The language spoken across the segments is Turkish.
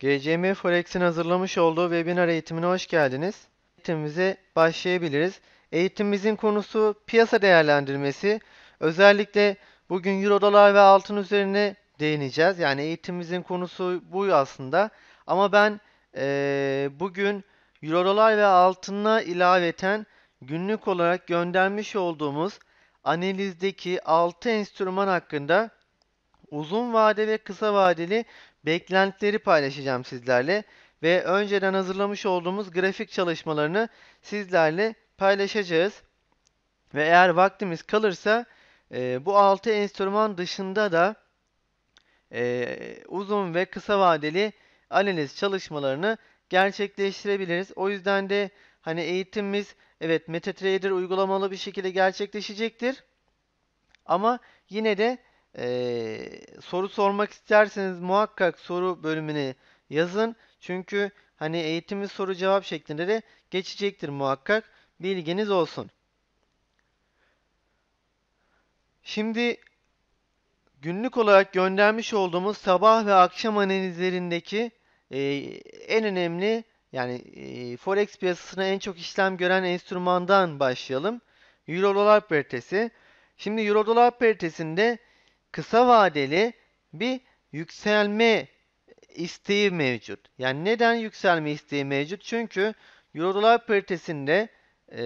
GCM Forex'in hazırlamış olduğu webinar eğitimine hoş geldiniz. Eğitimimize başlayabiliriz. Eğitimimizin konusu piyasa değerlendirmesi. Özellikle bugün euro dolar ve altın üzerine değineceğiz. Yani eğitimimizin konusu bu aslında. Ama ben ee, bugün euro dolar ve altına ilaveten günlük olarak göndermiş olduğumuz analizdeki 6 enstrüman hakkında uzun vade ve kısa vadeli beklentileri paylaşacağım sizlerle ve önceden hazırlamış olduğumuz grafik çalışmalarını sizlerle paylaşacağız. Ve eğer vaktimiz kalırsa e, bu 6 enstrüman dışında da e, uzun ve kısa vadeli analiz çalışmalarını gerçekleştirebiliriz. O yüzden de hani eğitimimiz evet MetaTrader uygulamalı bir şekilde gerçekleşecektir. Ama yine de ee, soru sormak isterseniz muhakkak soru bölümüne yazın. Çünkü hani eğitim soru cevap şeklinde de geçecektir muhakkak. Bilginiz olsun. Şimdi günlük olarak göndermiş olduğumuz sabah ve akşam analizlerindeki e, en önemli yani e, forex piyasasına en çok işlem gören enstrümandan başlayalım. Euro dolar paritesi. Şimdi euro dolar paritesinde kısa vadeli bir yükselme isteği mevcut. Yani neden yükselme isteği mevcut? Çünkü Euro-Dolar paritesinde e,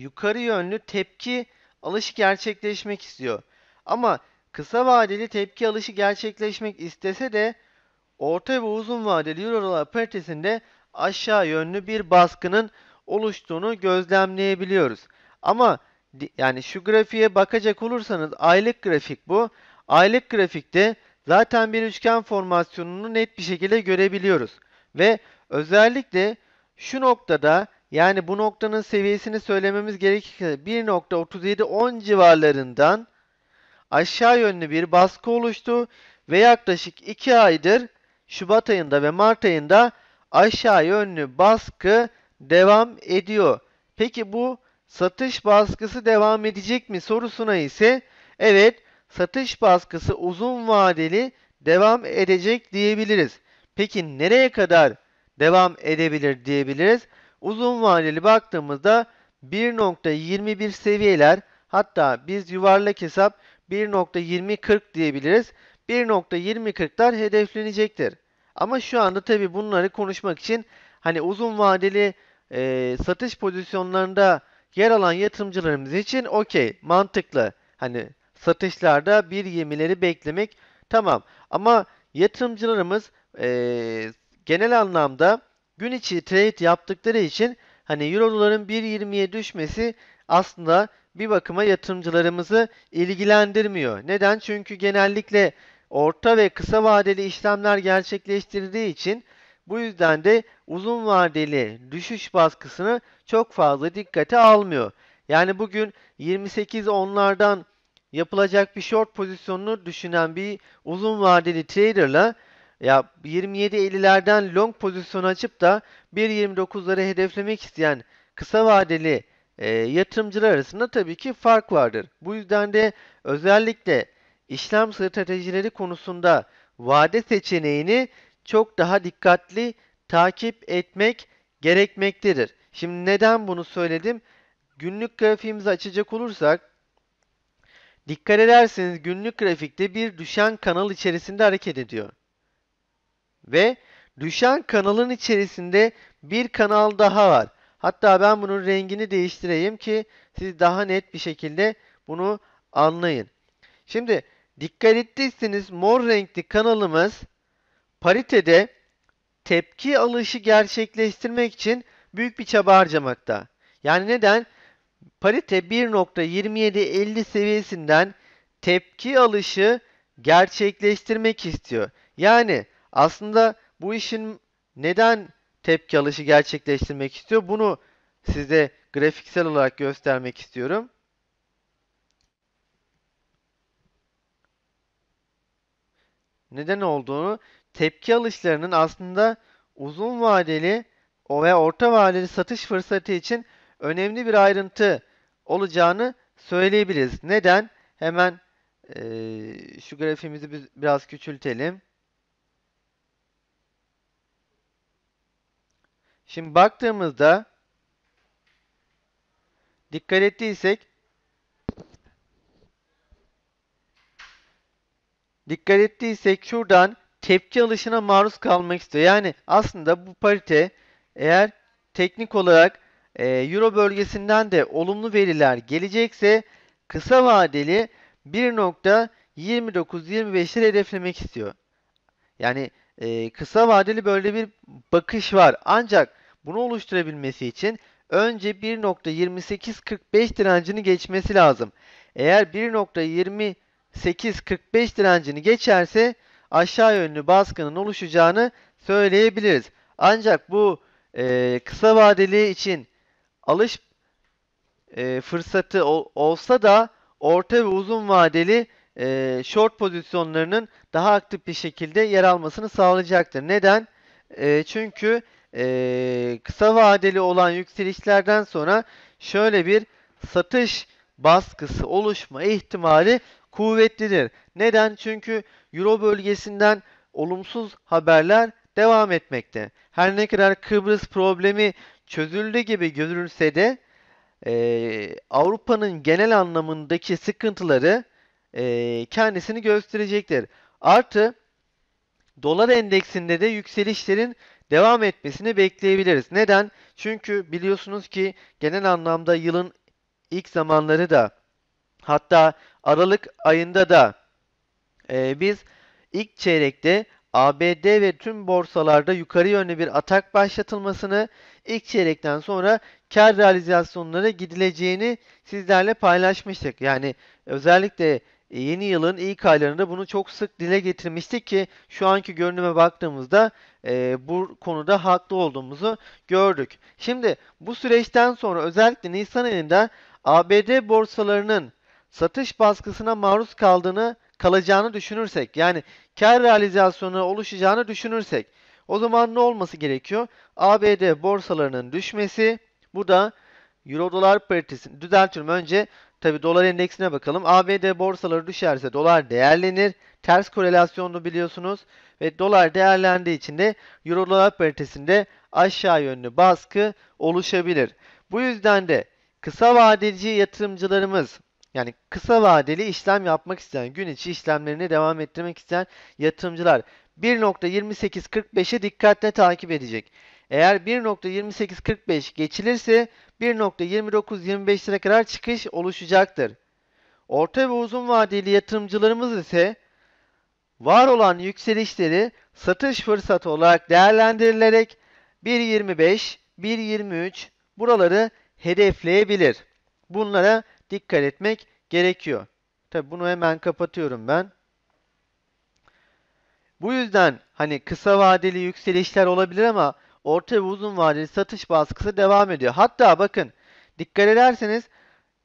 yukarı yönlü tepki alışı gerçekleşmek istiyor. Ama kısa vadeli tepki alışı gerçekleşmek istese de orta ve uzun vadeli Euro-Dolar paritesinde aşağı yönlü bir baskının oluştuğunu gözlemleyebiliyoruz. Ama yani şu grafiğe bakacak olursanız aylık grafik bu. Aylık grafikte zaten bir üçgen formasyonunu net bir şekilde görebiliyoruz. Ve özellikle şu noktada yani bu noktanın seviyesini söylememiz gerekirse 1.3710 civarlarından aşağı yönlü bir baskı oluştu ve yaklaşık 2 aydır Şubat ayında ve Mart ayında aşağı yönlü baskı devam ediyor. Peki bu satış baskısı devam edecek mi sorusuna ise evet satış baskısı uzun vadeli devam edecek diyebiliriz. Peki nereye kadar devam edebilir diyebiliriz? Uzun vadeli baktığımızda 1.21 seviyeler hatta biz yuvarlak hesap 1.2040 diyebiliriz. 1.2040'lar hedeflenecektir. Ama şu anda tabi bunları konuşmak için hani uzun vadeli e, satış pozisyonlarında yer alan yatırımcılarımız için okey mantıklı. Hani satışlarda bir yemileri beklemek tamam ama yatırımcılarımız e, genel anlamda gün içi trade yaptıkları için hani euro doların 1.20'ye düşmesi aslında bir bakıma yatırımcılarımızı ilgilendirmiyor. Neden? Çünkü genellikle orta ve kısa vadeli işlemler gerçekleştirdiği için bu yüzden de uzun vadeli düşüş baskısını çok fazla dikkate almıyor. Yani bugün 28 onlardan yapılacak bir short pozisyonunu düşünen bir uzun vadeli traderla ya 27.50'lerden long pozisyon açıp da 1.29'ları hedeflemek isteyen kısa vadeli e, yatırımcılar arasında tabii ki fark vardır. Bu yüzden de özellikle işlem stratejileri konusunda vade seçeneğini çok daha dikkatli takip etmek gerekmektedir. Şimdi neden bunu söyledim? Günlük grafiğimizi açacak olursak dikkat ederseniz günlük grafikte bir düşen kanal içerisinde hareket ediyor. Ve düşen kanalın içerisinde bir kanal daha var. Hatta ben bunun rengini değiştireyim ki siz daha net bir şekilde bunu anlayın. Şimdi dikkat ettiyseniz mor renkli kanalımız paritede tepki alışı gerçekleştirmek için büyük bir çaba harcamakta. Yani neden? Parite 1.2750 seviyesinden tepki alışı gerçekleştirmek istiyor. Yani aslında bu işin neden tepki alışı gerçekleştirmek istiyor? Bunu size grafiksel olarak göstermek istiyorum. Neden olduğunu tepki alışlarının aslında uzun vadeli ve orta vadeli satış fırsatı için önemli bir ayrıntı olacağını söyleyebiliriz. Neden? Hemen e, şu grafimizi biraz küçültelim. Şimdi baktığımızda dikkat ettiysek dikkat ettiysek şuradan tepki alışına maruz kalmak istiyor. Yani aslında bu parite eğer teknik olarak e, Euro bölgesinden de olumlu veriler gelecekse kısa vadeli 129 hedeflemek istiyor. Yani e, kısa vadeli böyle bir bakış var. Ancak bunu oluşturabilmesi için önce 1.2845 direncini geçmesi lazım. Eğer 1.2845 direncini geçerse aşağı yönlü baskının oluşacağını söyleyebiliriz. Ancak bu e, kısa vadeli için alış e, fırsatı olsa da orta ve uzun vadeli e, short pozisyonlarının daha aktif bir şekilde yer almasını sağlayacaktır. Neden? E, çünkü e, kısa vadeli olan yükselişlerden sonra şöyle bir satış baskısı oluşma ihtimali kuvvetlidir. Neden? Çünkü Euro bölgesinden olumsuz haberler devam etmekte. Her ne kadar Kıbrıs problemi çözüldü gibi görünse de e, Avrupa'nın genel anlamındaki sıkıntıları e, kendisini gösterecektir. Artı dolar endeksinde de yükselişlerin devam etmesini bekleyebiliriz. Neden? Çünkü biliyorsunuz ki genel anlamda yılın ilk zamanları da Hatta Aralık ayında da e, biz ilk çeyrekte ABD ve tüm borsalarda yukarı yönlü bir atak başlatılmasını, ilk çeyrekten sonra kar realizasyonları gidileceğini sizlerle paylaşmıştık. Yani özellikle e, yeni yılın ilk aylarında bunu çok sık dile getirmiştik ki şu anki görünüme baktığımızda e, bu konuda haklı olduğumuzu gördük. Şimdi bu süreçten sonra özellikle Nisan ayında ABD borsalarının satış baskısına maruz kaldığını kalacağını düşünürsek yani kar realizasyonu oluşacağını düşünürsek o zaman ne olması gerekiyor? ABD borsalarının düşmesi bu da Euro dolar paritesini düzeltiyorum önce tabi dolar endeksine bakalım. ABD borsaları düşerse dolar değerlenir. Ters korelasyonlu biliyorsunuz ve dolar değerlendiği için de Euro dolar paritesinde aşağı yönlü baskı oluşabilir. Bu yüzden de kısa vadeci yatırımcılarımız yani kısa vadeli işlem yapmak isteyen, gün içi işlemlerini devam ettirmek isteyen yatırımcılar 1.2845'e dikkatle takip edecek. Eğer 1.2845 geçilirse 1.2925 lira kadar çıkış oluşacaktır. Orta ve uzun vadeli yatırımcılarımız ise var olan yükselişleri satış fırsatı olarak değerlendirilerek 1.25, 1.23 buraları hedefleyebilir. Bunlara dikkat etmek gerekiyor. Tabi bunu hemen kapatıyorum ben. Bu yüzden hani kısa vadeli yükselişler olabilir ama orta ve uzun vadeli satış baskısı devam ediyor. Hatta bakın dikkat ederseniz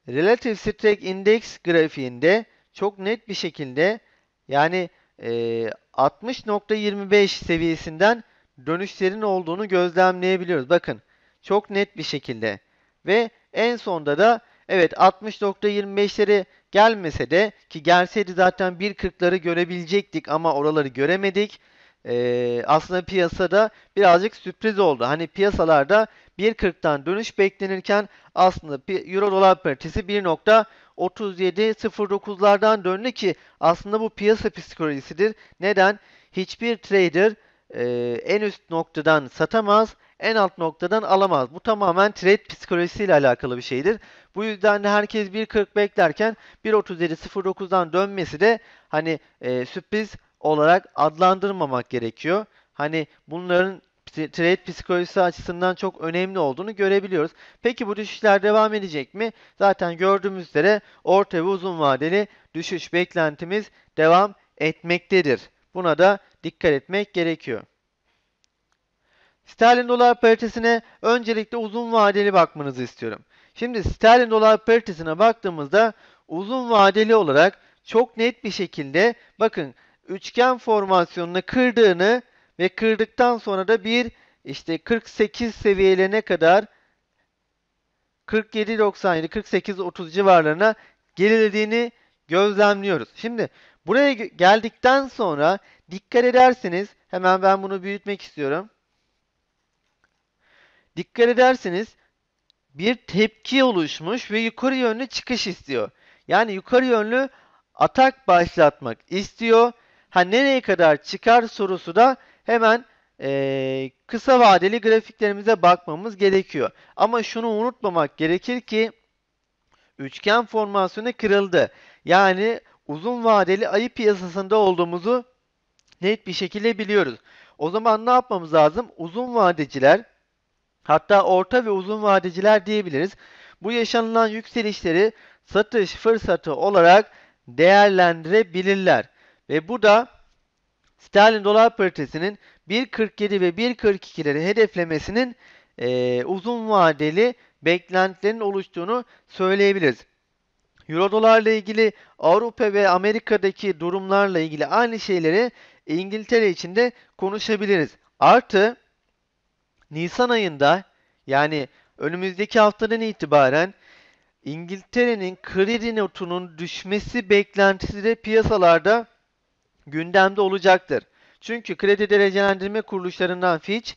Relative Strength Index grafiğinde çok net bir şekilde yani e, 60.25 seviyesinden dönüşlerin olduğunu gözlemleyebiliyoruz. Bakın çok net bir şekilde ve en sonda da Evet 60.25'lere gelmese de ki gelseydi zaten 1.40'ları görebilecektik ama oraları göremedik. Ee, aslında piyasada birazcık sürpriz oldu. Hani piyasalarda 1.40'tan dönüş beklenirken aslında Euro dolar paritesi 1.3709'lardan döndü ki aslında bu piyasa psikolojisidir. Neden? Hiçbir trader e, en üst noktadan satamaz, en alt noktadan alamaz. Bu tamamen trade psikolojisiyle alakalı bir şeydir. Bu yüzden de herkes 1.40 beklerken 1.37.09'dan dönmesi de hani e, sürpriz olarak adlandırmamak gerekiyor. Hani bunların trade psikolojisi açısından çok önemli olduğunu görebiliyoruz. Peki bu düşüşler devam edecek mi? Zaten gördüğümüz üzere orta ve uzun vadeli düşüş beklentimiz devam etmektedir. Buna da dikkat etmek gerekiyor. Sterlin dolar paritesine öncelikle uzun vadeli bakmanızı istiyorum. Şimdi sterlin dolar paritesine baktığımızda uzun vadeli olarak çok net bir şekilde bakın üçgen formasyonunu kırdığını ve kırdıktan sonra da bir işte 48 seviyelerine kadar 47.97 48.30 civarlarına gerilediğini gözlemliyoruz. Şimdi buraya geldikten sonra Dikkat ederseniz hemen ben bunu büyütmek istiyorum. Dikkat ederseniz bir tepki oluşmuş ve yukarı yönlü çıkış istiyor. Yani yukarı yönlü atak başlatmak istiyor. Ha nereye kadar çıkar sorusu da hemen e, kısa vadeli grafiklerimize bakmamız gerekiyor. Ama şunu unutmamak gerekir ki üçgen formasyonu kırıldı. Yani uzun vadeli ayı piyasasında olduğumuzu net bir şekilde biliyoruz. O zaman ne yapmamız lazım? Uzun vadeciler hatta orta ve uzun vadeciler diyebiliriz. Bu yaşanılan yükselişleri satış fırsatı olarak değerlendirebilirler. Ve bu da sterlin dolar paritesinin 1.47 ve 1.42'leri hedeflemesinin e, uzun vadeli beklentilerin oluştuğunu söyleyebiliriz. Euro dolarla ilgili Avrupa ve Amerika'daki durumlarla ilgili aynı şeyleri e, İngiltere için de konuşabiliriz. Artı Nisan ayında yani önümüzdeki haftadan itibaren İngiltere'nin kredi notunun düşmesi beklentisi de piyasalarda gündemde olacaktır. Çünkü kredi derecelendirme kuruluşlarından Fitch,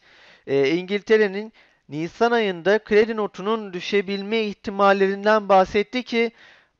e, İngiltere'nin Nisan ayında kredi notunun düşebilme ihtimallerinden bahsetti ki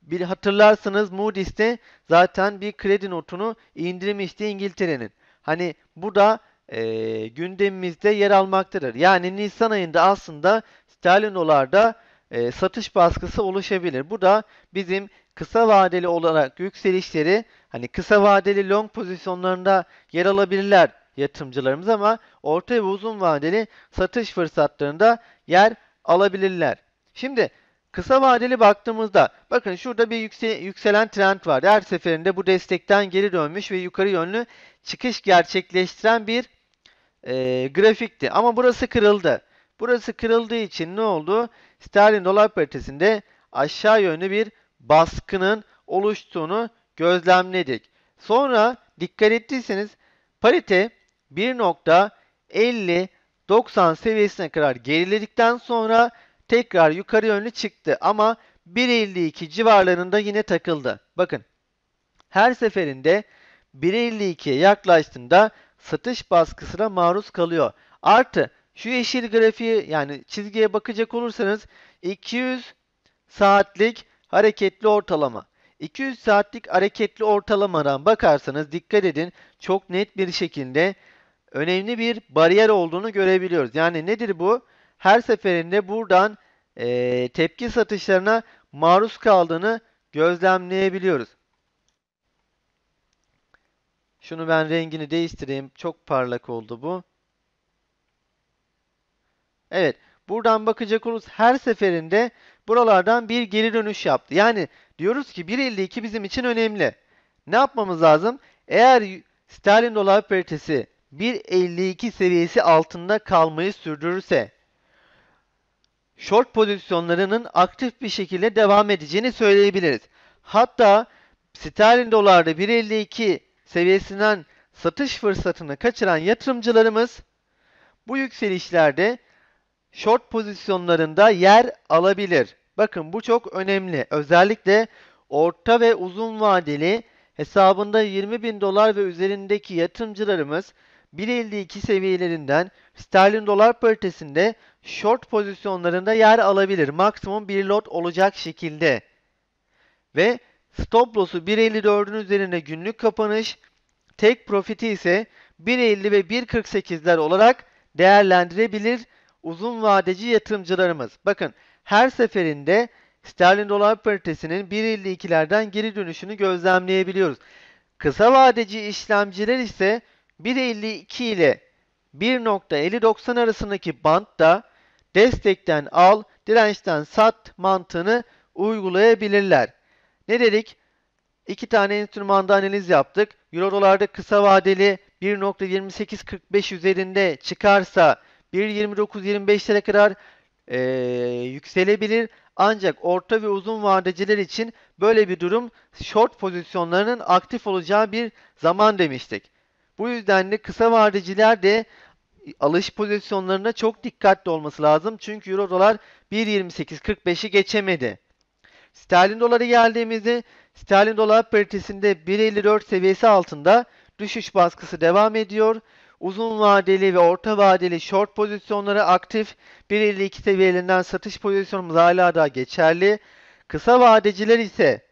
bir hatırlarsınız Moody's'te zaten bir kredi notunu indirmişti İngiltere'nin. Hani bu da e, gündemimizde yer almaktadır. Yani Nisan ayında aslında sterlin dolarda e, satış baskısı oluşabilir. Bu da bizim kısa vadeli olarak yükselişleri hani kısa vadeli long pozisyonlarında yer alabilirler yatırımcılarımız ama orta ve uzun vadeli satış fırsatlarında yer alabilirler. Şimdi Kısa vadeli baktığımızda bakın şurada bir yükselen trend var. Her seferinde bu destekten geri dönmüş ve yukarı yönlü çıkış gerçekleştiren bir e, grafikti. Ama burası kırıldı. Burası kırıldığı için ne oldu? Sterling dolar paritesinde aşağı yönlü bir baskının oluştuğunu gözlemledik. Sonra dikkat ettiyseniz parite 1.50 seviyesine kadar geriledikten sonra tekrar yukarı yönlü çıktı ama 1.52 civarlarında yine takıldı. Bakın her seferinde 1.52'ye yaklaştığında satış baskısına maruz kalıyor. Artı şu yeşil grafiği yani çizgiye bakacak olursanız 200 saatlik hareketli ortalama. 200 saatlik hareketli ortalamadan bakarsanız dikkat edin çok net bir şekilde önemli bir bariyer olduğunu görebiliyoruz. Yani nedir bu? her seferinde buradan e, tepki satışlarına maruz kaldığını gözlemleyebiliyoruz. Şunu ben rengini değiştireyim. Çok parlak oldu bu. Evet. Buradan bakacak olursak her seferinde buralardan bir geri dönüş yaptı. Yani diyoruz ki 1.52 bizim için önemli. Ne yapmamız lazım? Eğer sterlin dolar paritesi 1.52 seviyesi altında kalmayı sürdürürse short pozisyonlarının aktif bir şekilde devam edeceğini söyleyebiliriz. Hatta sterlin dolarda 1.52 seviyesinden satış fırsatını kaçıran yatırımcılarımız bu yükselişlerde short pozisyonlarında yer alabilir. Bakın bu çok önemli. Özellikle orta ve uzun vadeli hesabında 20 bin dolar ve üzerindeki yatırımcılarımız 1.52 seviyelerinden sterlin dolar paritesinde short pozisyonlarında yer alabilir. Maksimum bir lot olacak şekilde. Ve stop loss'u 1.54'ün üzerine günlük kapanış, tek profiti ise 1.50 ve 1.48'ler olarak değerlendirebilir uzun vadeci yatırımcılarımız. Bakın her seferinde sterlin dolar paritesinin 1.52'lerden geri dönüşünü gözlemleyebiliyoruz. Kısa vadeci işlemciler ise 1.52 ile 1.5090 arasındaki bantta destekten al, dirençten sat mantığını uygulayabilirler. Ne dedik? İki tane enstrümanda analiz yaptık. Euro dolarda kısa vadeli 1.2845 üzerinde çıkarsa 1.29.25'lere kadar e, yükselebilir. Ancak orta ve uzun vadeciler için böyle bir durum short pozisyonlarının aktif olacağı bir zaman demiştik. Bu yüzden de kısa vadeciler de alış pozisyonlarına çok dikkatli olması lazım. Çünkü Euro dolar 1.28.45'i geçemedi. Sterlin doları geldiğimizde sterlin dolar paritesinde 1.54 seviyesi altında düşüş baskısı devam ediyor. Uzun vadeli ve orta vadeli short pozisyonları aktif. 1.52 seviyelerinden satış pozisyonumuz hala daha geçerli. Kısa vadeciler ise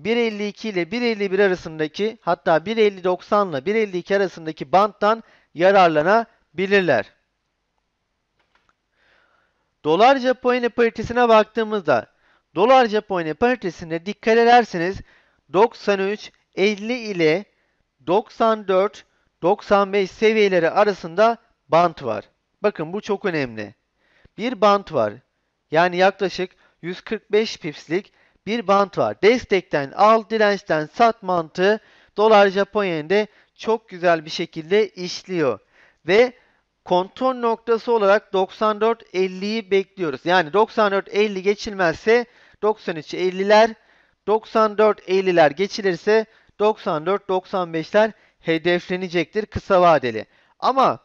1.52 ile 1.51 arasındaki hatta 1.50-90 ile 1.52 arasındaki banttan yararlanabilirler. Dolar Japonya paritesine baktığımızda dolar Japonya paritesinde dikkat ederseniz 93.50 ile 94-95 seviyeleri arasında bant var. Bakın bu çok önemli. Bir bant var. Yani yaklaşık 145 pipslik bir bant var. Destekten al, dirençten sat mantığı dolar Japon çok güzel bir şekilde işliyor. Ve kontrol noktası olarak 94.50'yi bekliyoruz. Yani 94.50 geçilmezse 93.50'ler 94.50'ler geçilirse 94-95'ler hedeflenecektir kısa vadeli. Ama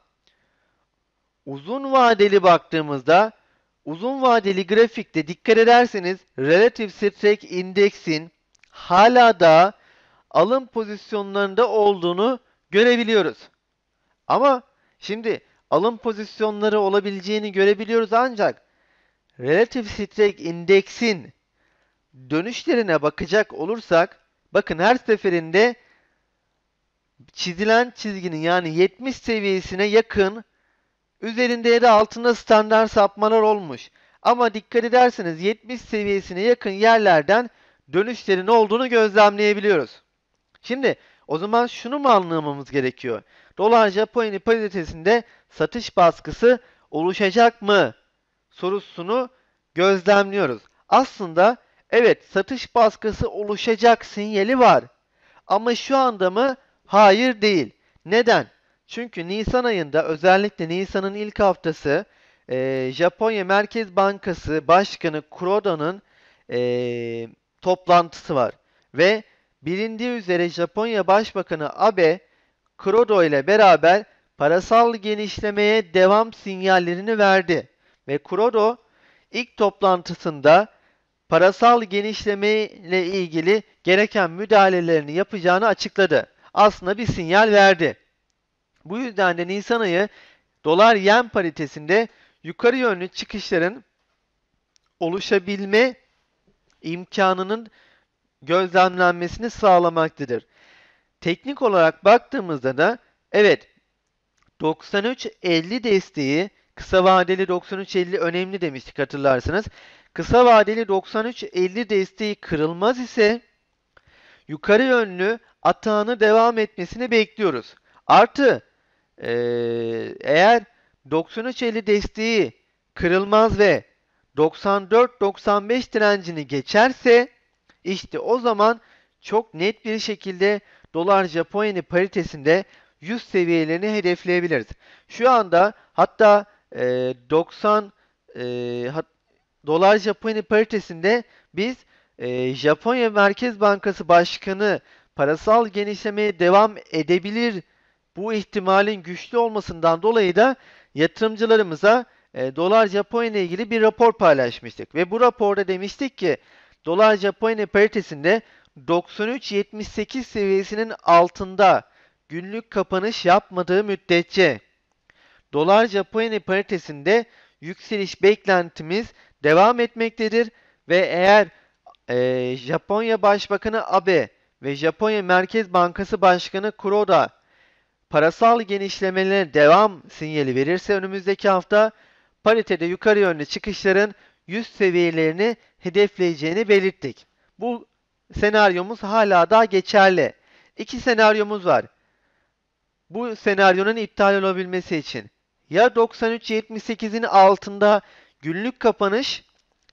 uzun vadeli baktığımızda Uzun vadeli grafikte dikkat ederseniz Relative Strike Index'in hala da alım pozisyonlarında olduğunu görebiliyoruz. Ama şimdi alım pozisyonları olabileceğini görebiliyoruz ancak Relative Strike Index'in dönüşlerine bakacak olursak bakın her seferinde çizilen çizginin yani 70 seviyesine yakın Üzerinde ya da altında standart sapmalar olmuş. Ama dikkat ederseniz 70 seviyesine yakın yerlerden dönüşlerin olduğunu gözlemleyebiliyoruz. Şimdi o zaman şunu mu anlamamız gerekiyor? Dolar Japonya paritesinde satış baskısı oluşacak mı? Sorusunu gözlemliyoruz. Aslında evet satış baskısı oluşacak sinyali var. Ama şu anda mı? Hayır değil. Neden? Çünkü Nisan ayında özellikle Nisan'ın ilk haftası e, Japonya Merkez Bankası Başkanı Kuroda'nın e, toplantısı var. Ve bilindiği üzere Japonya Başbakanı Abe Kuroda ile beraber parasal genişlemeye devam sinyallerini verdi. Ve Kuroda ilk toplantısında parasal genişleme ile ilgili gereken müdahalelerini yapacağını açıkladı. Aslında bir sinyal verdi. Bu yüzden de Nisan ayı dolar yen paritesinde yukarı yönlü çıkışların oluşabilme imkanının gözlemlenmesini sağlamaktadır. Teknik olarak baktığımızda da evet 93.50 desteği kısa vadeli 93.50 önemli demiştik hatırlarsınız. Kısa vadeli 93.50 desteği kırılmaz ise yukarı yönlü atağını devam etmesini bekliyoruz. Artı ee, eğer 93.50 desteği kırılmaz ve 94-95 direncini geçerse işte o zaman çok net bir şekilde dolar Japon yeni paritesinde 100 seviyelerini hedefleyebiliriz. Şu anda hatta e, 90 e, hat, dolar Japon yeni paritesinde biz e, Japonya Merkez Bankası Başkanı parasal genişlemeye devam edebilir bu ihtimalin güçlü olmasından dolayı da yatırımcılarımıza e, dolar Japonya ile ilgili bir rapor paylaşmıştık. Ve bu raporda demiştik ki dolar Japonya paritesinde 93.78 seviyesinin altında günlük kapanış yapmadığı müddetçe dolar Japonya paritesinde yükseliş beklentimiz devam etmektedir ve eğer e, Japonya Başbakanı Abe ve Japonya Merkez Bankası Başkanı Kuroda parasal genişlemelerine devam sinyali verirse önümüzdeki hafta paritede yukarı yönlü çıkışların 100 seviyelerini hedefleyeceğini belirttik. Bu senaryomuz hala daha geçerli. İki senaryomuz var. Bu senaryonun iptal olabilmesi için ya 93.78'in altında günlük kapanış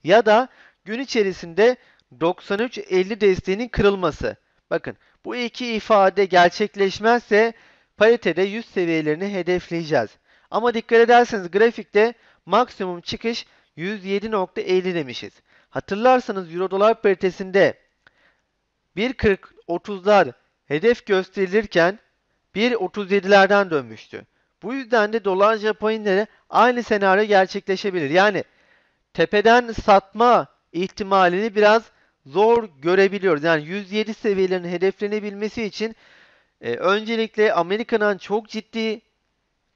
ya da gün içerisinde 93.50 desteğinin kırılması. Bakın bu iki ifade gerçekleşmezse paritede 100 seviyelerini hedefleyeceğiz. Ama dikkat ederseniz grafikte maksimum çıkış 107.50 demişiz. Hatırlarsanız euro dolar paritesinde 1.40-30'lar hedef gösterilirken 1.37'lerden dönmüştü. Bu yüzden de dolar Japonya'da aynı senaryo gerçekleşebilir. Yani tepeden satma ihtimalini biraz zor görebiliyoruz. Yani 107 seviyelerin hedeflenebilmesi için e, öncelikle Amerika'nın çok ciddi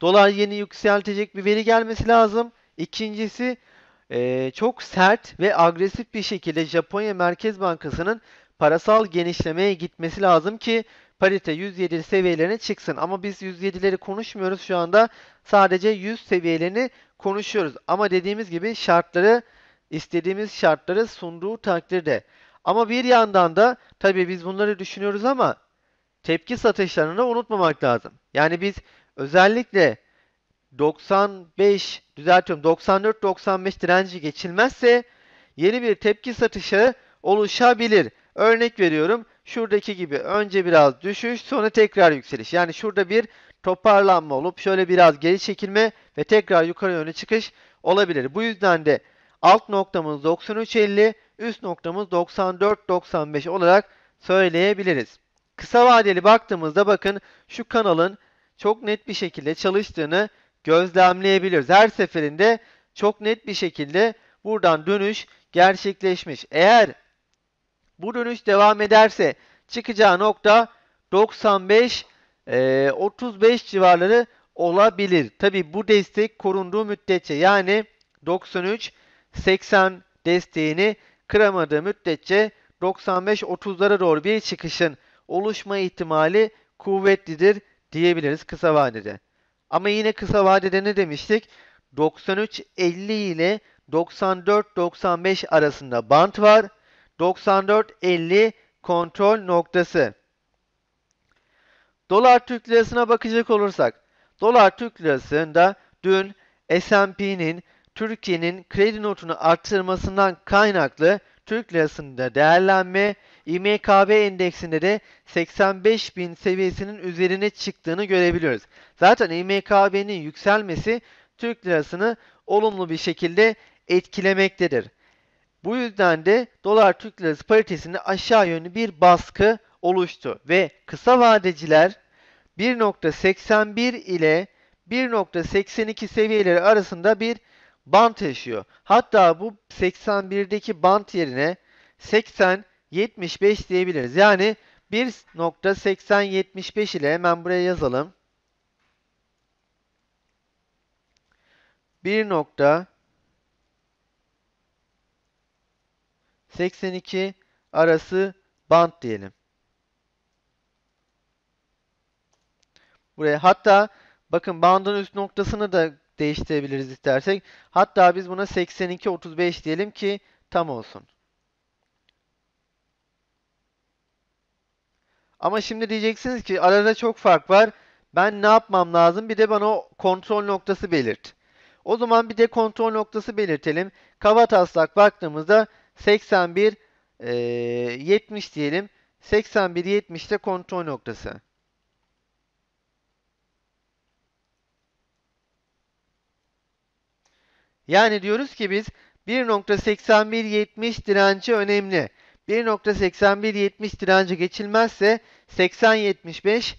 dolar yeni yükseltecek bir veri gelmesi lazım. İkincisi e, çok sert ve agresif bir şekilde Japonya Merkez Bankası'nın parasal genişlemeye gitmesi lazım ki parite 107 seviyelerine çıksın. Ama biz 107'leri konuşmuyoruz şu anda. Sadece 100 seviyelerini konuşuyoruz. Ama dediğimiz gibi şartları istediğimiz şartları sunduğu takdirde. Ama bir yandan da tabii biz bunları düşünüyoruz ama tepki satışlarını unutmamak lazım. Yani biz özellikle 95 düzeltiyorum 94-95 direnci geçilmezse yeni bir tepki satışı oluşabilir. Örnek veriyorum şuradaki gibi önce biraz düşüş sonra tekrar yükseliş. Yani şurada bir toparlanma olup şöyle biraz geri çekilme ve tekrar yukarı yönlü çıkış olabilir. Bu yüzden de alt noktamız 93.50 üst noktamız 94.95 olarak söyleyebiliriz. Kısa vadeli baktığımızda bakın şu kanalın çok net bir şekilde çalıştığını gözlemleyebiliyoruz. Her seferinde çok net bir şekilde buradan dönüş gerçekleşmiş. Eğer bu dönüş devam ederse çıkacağı nokta 95 35 e, civarları olabilir. Tabi bu destek korunduğu müddetçe yani 93 80 desteğini kıramadığı müddetçe 95-30'lara doğru bir çıkışın oluşma ihtimali kuvvetlidir diyebiliriz kısa vadede. Ama yine kısa vadede ne demiştik? 93.50 ile 94.95 arasında bant var. 94.50 kontrol noktası. Dolar Türk Lirası'na bakacak olursak, Dolar Türk Lirası'nda dün S&P'nin Türkiye'nin kredi notunu arttırmasından kaynaklı Türk lirasında değerlenme İMKB endeksinde de 85 bin seviyesinin üzerine çıktığını görebiliyoruz. Zaten İMKB'nin yükselmesi Türk lirasını olumlu bir şekilde etkilemektedir. Bu yüzden de dolar Türk lirası paritesinde aşağı yönlü bir baskı oluştu ve kısa vadeciler 1.81 ile 1.82 seviyeleri arasında bir bant yaşıyor. Hatta bu 81'deki bant yerine 80 75 diyebiliriz. Yani 1.8075 ile hemen buraya yazalım. 1.82 arası bant diyelim. Buraya hatta bakın bandın üst noktasını da değiştirebiliriz istersek. Hatta biz buna 82.35 diyelim ki tam olsun. Ama şimdi diyeceksiniz ki arada çok fark var. Ben ne yapmam lazım? Bir de bana o kontrol noktası belirt. O zaman bir de kontrol noktası belirtelim. Kaba taslak baktığımızda 81 e, diyelim. 81.70 de kontrol noktası. Yani diyoruz ki biz 1.8170 direnci önemli. 1.8170 direnci geçilmezse 80.75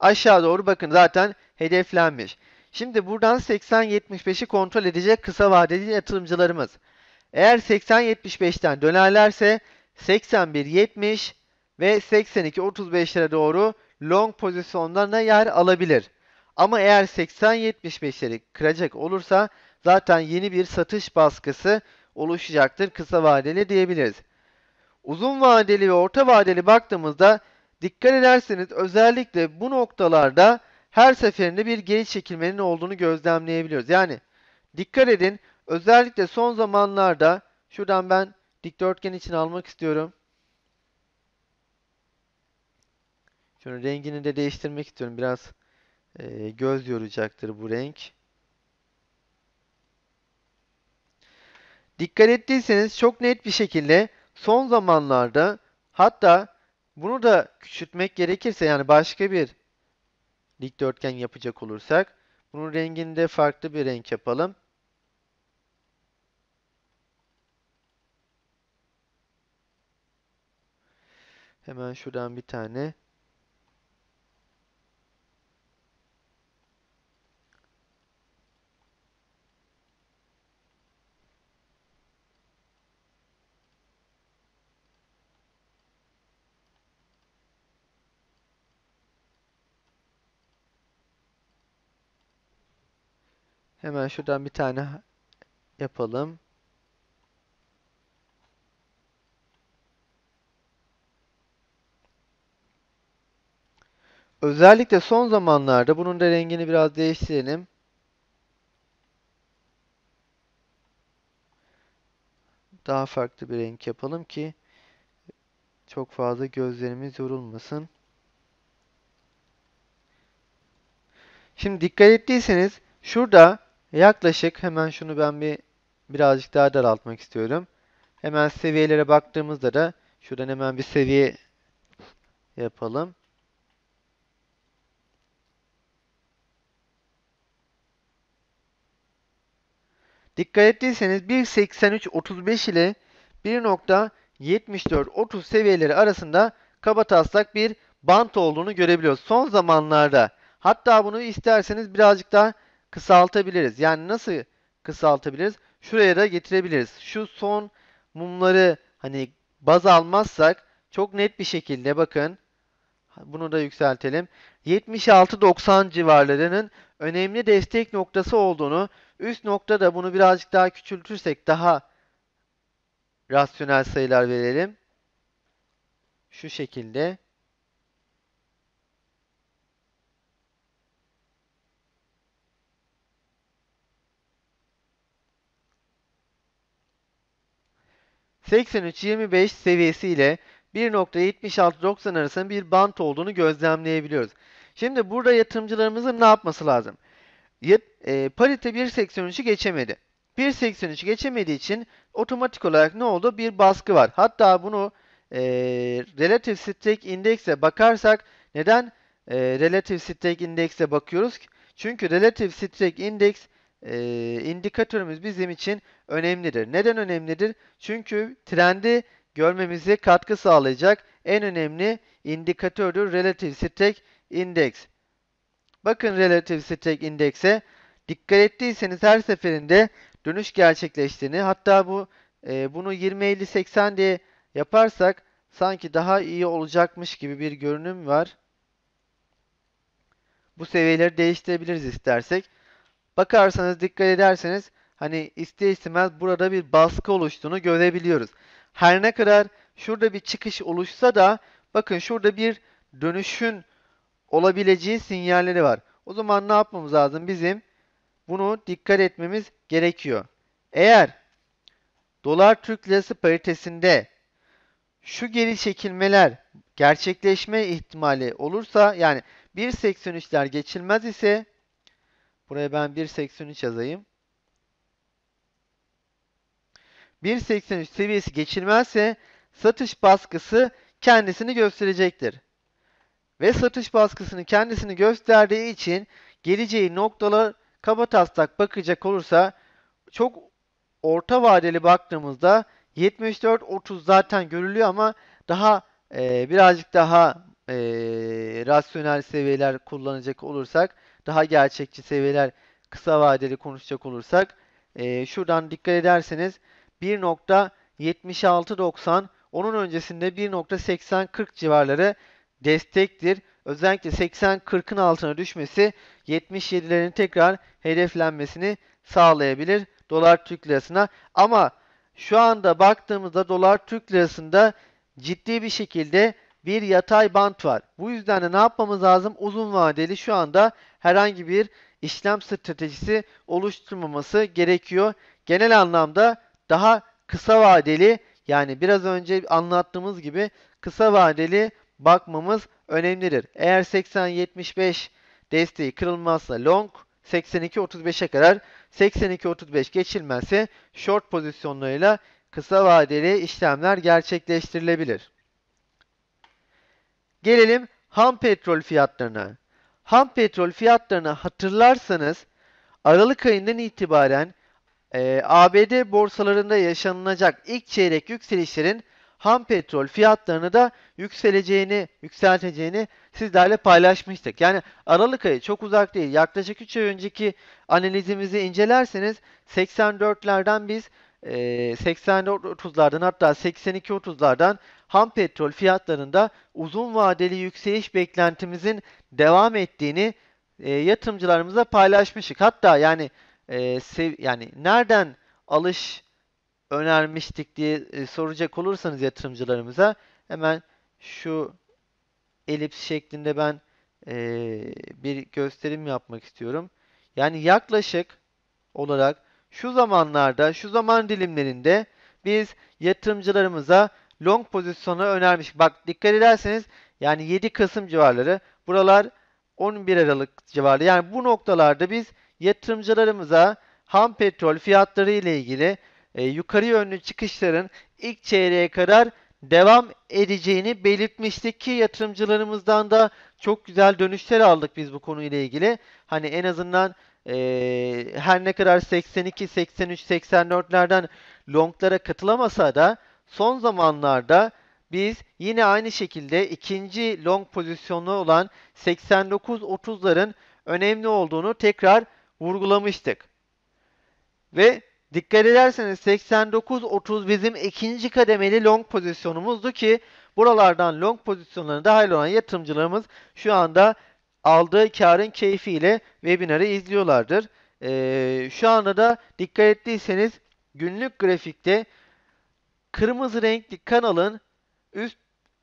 aşağı doğru bakın zaten hedeflenmiş. Şimdi buradan 80.75'i kontrol edecek kısa vadeli yatırımcılarımız. Eğer 80.75'ten dönerlerse 81.70 ve 82.35'lere doğru long pozisyonlarına yer alabilir. Ama eğer 80.75'leri kıracak olursa zaten yeni bir satış baskısı oluşacaktır kısa vadeli diyebiliriz. Uzun vadeli ve orta vadeli baktığımızda dikkat ederseniz özellikle bu noktalarda her seferinde bir geri çekilmenin olduğunu gözlemleyebiliyoruz. Yani dikkat edin özellikle son zamanlarda şuradan ben dikdörtgen için almak istiyorum. Şunu rengini de değiştirmek istiyorum. Biraz e, göz yoracaktır bu renk. Dikkat ettiyseniz çok net bir şekilde son zamanlarda hatta bunu da küçültmek gerekirse yani başka bir dikdörtgen yapacak olursak bunun rengini de farklı bir renk yapalım. Hemen şuradan bir tane Hemen şuradan bir tane yapalım. Özellikle son zamanlarda bunun da rengini biraz değiştirelim. Daha farklı bir renk yapalım ki çok fazla gözlerimiz yorulmasın. Şimdi dikkat ettiyseniz şurada Yaklaşık hemen şunu ben bir birazcık daha daraltmak istiyorum. Hemen seviyelere baktığımızda da şuradan hemen bir seviye yapalım. Dikkat ettiyseniz 1.83.35 ile 1.74.30 seviyeleri arasında kabataslak bir bant olduğunu görebiliyoruz. Son zamanlarda hatta bunu isterseniz birazcık daha kısaltabiliriz. Yani nasıl kısaltabiliriz? Şuraya da getirebiliriz. Şu son mumları hani baz almazsak çok net bir şekilde bakın bunu da yükseltelim. 76-90 civarlarının önemli destek noktası olduğunu, üst noktada bunu birazcık daha küçültürsek daha rasyonel sayılar verelim. Şu şekilde. 8.325 seviyesi ile 1.76-90 arasında bir bant olduğunu gözlemleyebiliyoruz. Şimdi burada yatırımcılarımızın ne yapması lazım? Yat, e, parite 1.83'ü geçemedi. 1.83 geçemediği için otomatik olarak ne oldu? Bir baskı var. Hatta bunu e, Relative Stake Index'e bakarsak neden e, Relative Stake Index'e bakıyoruz? Çünkü Relative Stake Index e, indikatörümüz bizim için önemlidir. Neden önemlidir? Çünkü trendi görmemize katkı sağlayacak en önemli indikatördür Relative Strength Index. Bakın Relative Strength Index'e dikkat ettiyseniz her seferinde dönüş gerçekleştiğini hatta bu e, bunu 20-50-80 diye yaparsak sanki daha iyi olacakmış gibi bir görünüm var. Bu seviyeleri değiştirebiliriz istersek. Bakarsanız dikkat ederseniz hani ister istemez burada bir baskı oluştuğunu görebiliyoruz. Her ne kadar şurada bir çıkış oluşsa da bakın şurada bir dönüşün olabileceği sinyalleri var. O zaman ne yapmamız lazım? Bizim bunu dikkat etmemiz gerekiyor. Eğer dolar Türk lirası paritesinde şu geri çekilmeler gerçekleşme ihtimali olursa yani 1.83'ler geçilmez ise Buraya ben 1.83 yazayım. 1.83 seviyesi geçilmezse satış baskısı kendisini gösterecektir. Ve satış baskısını kendisini gösterdiği için geleceği noktalar kaba taslak bakacak olursa çok orta vadeli baktığımızda 74.30 zaten görülüyor ama daha e, birazcık daha e, rasyonel seviyeler kullanacak olursak, daha gerçekçi seviyeler kısa vadeli konuşacak olursak, e, şuradan dikkat ederseniz 1.7690 onun öncesinde 1.8040 civarları destektir. Özellikle 80-40'ın altına düşmesi 77'lerin tekrar hedeflenmesini sağlayabilir dolar Türk lirasına. Ama şu anda baktığımızda dolar Türk lirasında ciddi bir şekilde bir yatay bant var. Bu yüzden de ne yapmamız lazım? Uzun vadeli şu anda herhangi bir işlem stratejisi oluşturmaması gerekiyor. Genel anlamda daha kısa vadeli yani biraz önce anlattığımız gibi kısa vadeli bakmamız önemlidir. Eğer 80-75 desteği kırılmazsa long 82-35'e kadar 82-35 geçilmezse short pozisyonlarıyla kısa vadeli işlemler gerçekleştirilebilir. Gelelim ham petrol fiyatlarına. Ham petrol fiyatlarını hatırlarsanız Aralık ayından itibaren e, ABD borsalarında yaşanılacak ilk çeyrek yükselişlerin ham petrol fiyatlarını da yükseleceğini, yükselteceğini sizlerle paylaşmıştık. Yani Aralık ayı çok uzak değil. Yaklaşık 3 ay önceki analizimizi incelerseniz 84'lerden biz e, 84-30'lardan hatta 82-30'lardan ham petrol fiyatlarında uzun vadeli yükseliş beklentimizin devam ettiğini e, yatırımcılarımıza paylaşmıştık. Hatta yani e, sev, yani nereden alış önermiştik diye e, soracak olursanız yatırımcılarımıza hemen şu elips şeklinde ben e, bir gösterim yapmak istiyorum. Yani yaklaşık olarak şu zamanlarda, şu zaman dilimlerinde biz yatırımcılarımıza long pozisyonu önermiş. Bak dikkat ederseniz yani 7 Kasım civarları buralar 11 Aralık civarı. Yani bu noktalarda biz yatırımcılarımıza ham petrol fiyatları ile ilgili e, yukarı yönlü çıkışların ilk çeyreğe kadar devam edeceğini belirtmiştik ki yatırımcılarımızdan da çok güzel dönüşler aldık biz bu konuyla ilgili. Hani en azından e, her ne kadar 82, 83, 84'lerden longlara katılamasa da Son zamanlarda biz yine aynı şekilde ikinci long pozisyonu olan 89-30'ların önemli olduğunu tekrar vurgulamıştık. Ve dikkat ederseniz 89-30 bizim ikinci kademeli long pozisyonumuzdu ki buralardan long pozisyonlarına dahil olan yatırımcılarımız şu anda aldığı karın keyfiyle webinarı izliyorlardır. Ee, şu anda da dikkat ettiyseniz günlük grafikte kırmızı renkli kanalın üst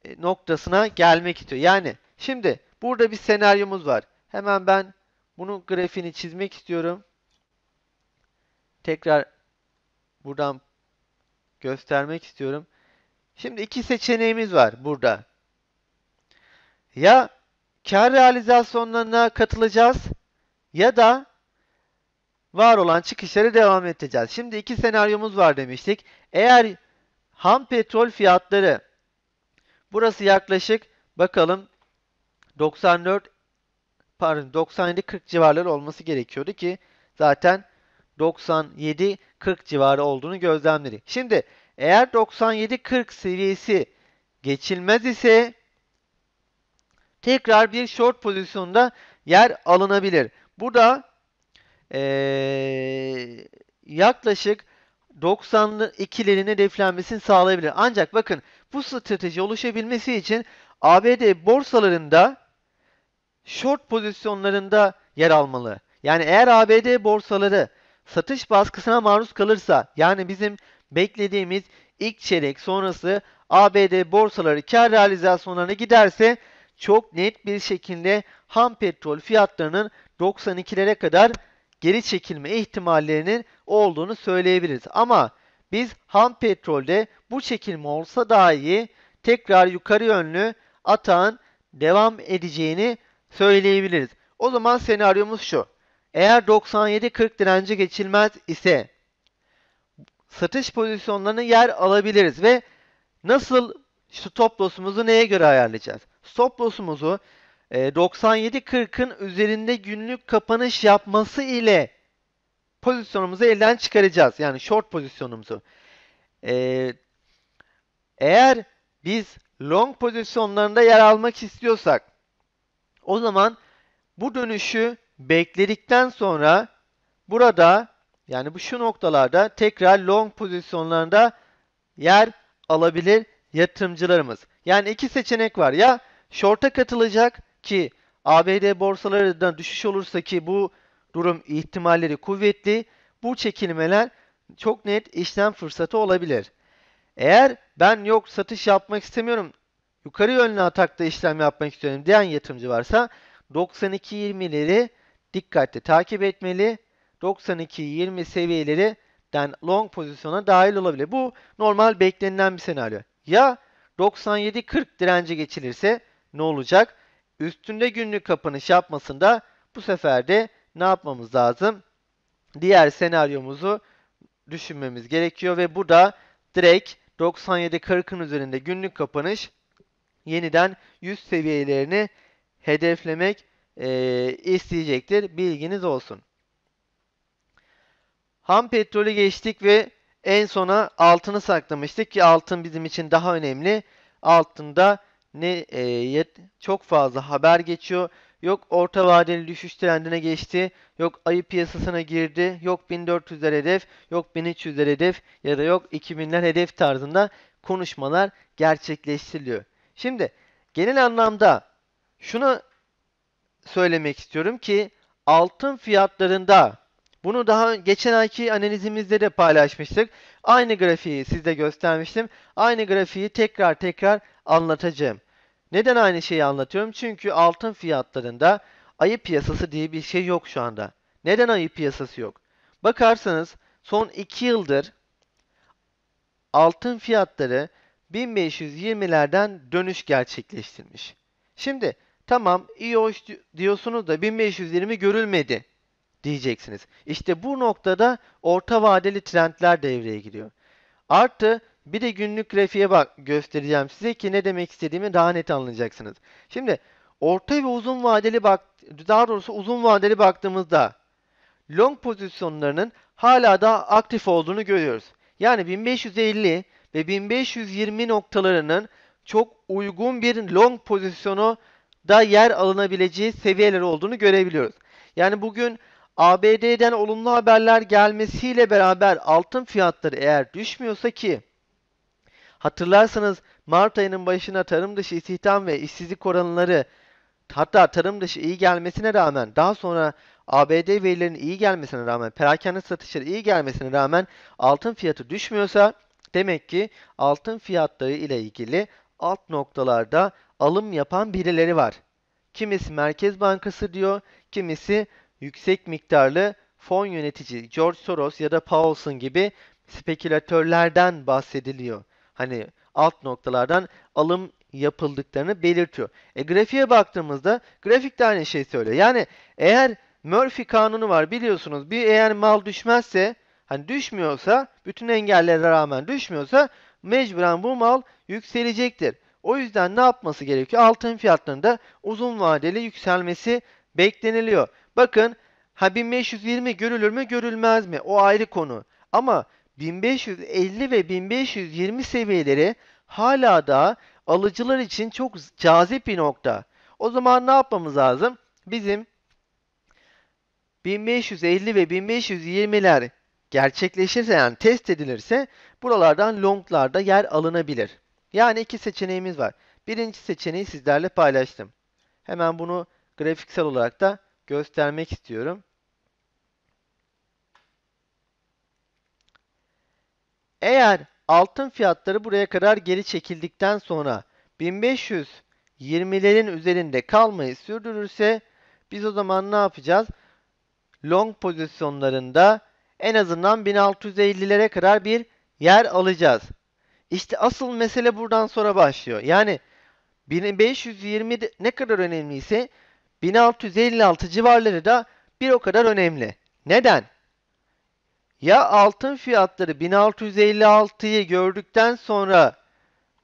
e, noktasına gelmek istiyor. Yani şimdi burada bir senaryomuz var. Hemen ben bunun grafiğini çizmek istiyorum. Tekrar buradan göstermek istiyorum. Şimdi iki seçeneğimiz var burada. Ya kar realizasyonlarına katılacağız ya da var olan çıkışları devam edeceğiz. Şimdi iki senaryomuz var demiştik. Eğer ham petrol fiyatları burası yaklaşık bakalım 94 pardon 40 civarları olması gerekiyordu ki zaten 97-40 civarı olduğunu gözlemledik. Şimdi eğer 97-40 seviyesi geçilmez ise tekrar bir short pozisyonda yer alınabilir. Bu da ee, yaklaşık 92'lerin hedeflenmesini sağlayabilir. Ancak bakın bu strateji oluşabilmesi için ABD borsalarında short pozisyonlarında yer almalı. Yani eğer ABD borsaları satış baskısına maruz kalırsa yani bizim beklediğimiz ilk çeyrek sonrası ABD borsaları kar realizasyonlarına giderse çok net bir şekilde ham petrol fiyatlarının 92'lere kadar geri çekilme ihtimallerinin olduğunu söyleyebiliriz. Ama biz ham petrolde bu çekilme olsa dahi tekrar yukarı yönlü atağın devam edeceğini söyleyebiliriz. O zaman senaryomuz şu. Eğer 97.40 direnci geçilmez ise satış pozisyonlarını yer alabiliriz ve nasıl stop loss'umuzu neye göre ayarlayacağız? Stop loss'umuzu e, ee, 97.40'ın üzerinde günlük kapanış yapması ile pozisyonumuzu elden çıkaracağız. Yani short pozisyonumuzu. Ee, eğer biz long pozisyonlarında yer almak istiyorsak o zaman bu dönüşü bekledikten sonra burada yani bu şu noktalarda tekrar long pozisyonlarında yer alabilir yatırımcılarımız. Yani iki seçenek var. Ya short'a katılacak ki ABD borsalarından düşüş olursa ki bu durum ihtimalleri kuvvetli. Bu çekilmeler çok net işlem fırsatı olabilir. Eğer ben yok satış yapmak istemiyorum, yukarı yönlü atakta işlem yapmak istiyorum diyen yatırımcı varsa 92.20'leri dikkatle takip etmeli. 92.20 seviyeleri den long pozisyona dahil olabilir. Bu normal beklenilen bir senaryo. Ya 97.40 direnci geçilirse ne olacak? üstünde günlük kapanış yapmasında bu sefer de ne yapmamız lazım? Diğer senaryomuzu düşünmemiz gerekiyor ve burada direkt 97.40'ın üzerinde günlük kapanış yeniden 100 seviyelerini hedeflemek e, isteyecektir. Bilginiz olsun. Ham petrolü geçtik ve en sona altını saklamıştık ki altın bizim için daha önemli. Altında ne e, yet, çok fazla haber geçiyor. Yok orta vadeli düşüş trendine geçti. Yok ayı piyasasına girdi. Yok 1400'ler hedef. Yok 1300'ler hedef. Ya da yok 2000'ler hedef tarzında konuşmalar gerçekleştiriliyor. Şimdi genel anlamda şunu söylemek istiyorum ki altın fiyatlarında bunu daha geçen ayki analizimizde de paylaşmıştık. Aynı grafiği size göstermiştim. Aynı grafiği tekrar tekrar anlatacağım. Neden aynı şeyi anlatıyorum? Çünkü altın fiyatlarında ayı piyasası diye bir şey yok şu anda. Neden ayı piyasası yok? Bakarsanız son 2 yıldır altın fiyatları 1520'lerden dönüş gerçekleştirmiş. Şimdi tamam iyi hoş diyorsunuz da 1520 görülmedi diyeceksiniz. İşte bu noktada orta vadeli trendler devreye giriyor. Artı bir de günlük grafiğe bak göstereceğim size ki ne demek istediğimi daha net anlayacaksınız. Şimdi orta ve uzun vadeli bak daha doğrusu uzun vadeli baktığımızda long pozisyonlarının hala daha aktif olduğunu görüyoruz. Yani 1550 ve 1520 noktalarının çok uygun bir long pozisyonu da yer alınabileceği seviyeler olduğunu görebiliyoruz. Yani bugün ABD'den olumlu haberler gelmesiyle beraber altın fiyatları eğer düşmüyorsa ki Hatırlarsanız Mart ayının başına tarım dışı istihdam ve işsizlik oranları hatta tarım dışı iyi gelmesine rağmen daha sonra ABD verilerinin iyi gelmesine rağmen perakende satışları iyi gelmesine rağmen altın fiyatı düşmüyorsa demek ki altın fiyatları ile ilgili alt noktalarda alım yapan birileri var. Kimisi Merkez Bankası diyor, kimisi yüksek miktarlı fon yönetici George Soros ya da Paulson gibi spekülatörlerden bahsediliyor hani alt noktalardan alım yapıldıklarını belirtiyor. E grafiğe baktığımızda grafik de aynı şeyi söylüyor. Yani eğer Murphy kanunu var biliyorsunuz. Bir eğer mal düşmezse hani düşmüyorsa bütün engellere rağmen düşmüyorsa mecburen bu mal yükselecektir. O yüzden ne yapması gerekiyor? Altın fiyatlarında uzun vadeli yükselmesi bekleniliyor. Bakın ha 1520 görülür mü görülmez mi? O ayrı konu. Ama 1550 ve 1520 seviyeleri hala da alıcılar için çok cazip bir nokta. O zaman ne yapmamız lazım? Bizim 1550 ve 1520'ler gerçekleşirse yani test edilirse buralardan longlarda yer alınabilir. Yani iki seçeneğimiz var. Birinci seçeneği sizlerle paylaştım. Hemen bunu grafiksel olarak da göstermek istiyorum. Eğer altın fiyatları buraya kadar geri çekildikten sonra 1520'lerin üzerinde kalmayı sürdürürse biz o zaman ne yapacağız? Long pozisyonlarında en azından 1650'lere kadar bir yer alacağız. İşte asıl mesele buradan sonra başlıyor. Yani 1520 ne kadar önemliyse 1656 civarları da bir o kadar önemli. Neden? Ya altın fiyatları 1656'yı gördükten sonra